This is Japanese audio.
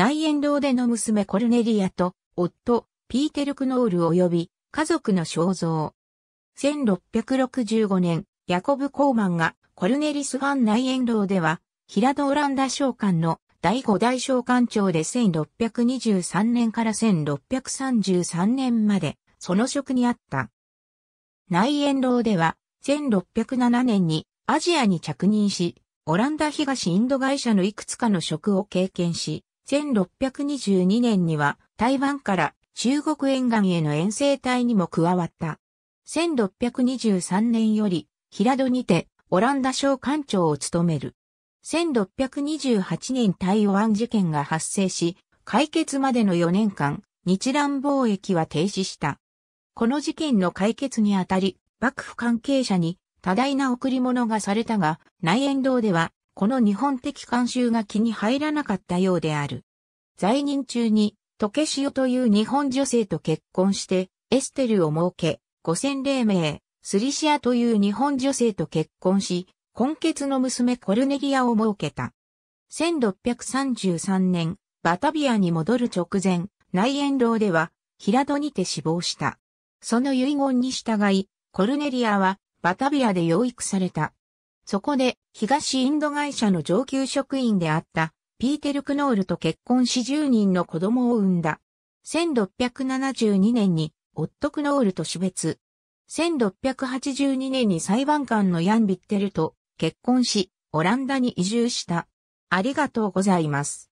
内縁堂での娘コルネリアと、夫、ピーテル・クノール及び、家族の肖像。1665年、ヤコブ・コーマンが、コルネリス・ファン内縁堂では、平戸オランダ商館の第5代商館長で1623年から1633年まで、その職にあった。内縁堂では、1607年にアジアに着任し、オランダ東インド会社のいくつかの職を経験し、1622年には台湾から中国沿岸への遠征隊にも加わった。1623年より平戸にてオランダ省官庁を務める。1628年台湾事件が発生し、解決までの4年間、日蘭貿易は停止した。この事件の解決にあたり、幕府関係者に多大な贈り物がされたが、内縁堂では、この日本的慣習が気に入らなかったようである。在任中に、トケシオという日本女性と結婚して、エステルを設け、五千黎名、スリシアという日本女性と結婚し、混血の娘コルネリアを設けた。1633年、バタビアに戻る直前、内縁牢では、平戸にて死亡した。その遺言に従い、コルネリアは、バタビアで養育された。そこで、東インド会社の上級職員であった、ピーテル・クノールと結婚し10人の子供を産んだ。1672年に夫クノールと死別。1682年に裁判官のヤン・ビッテルと結婚し、オランダに移住した。ありがとうございます。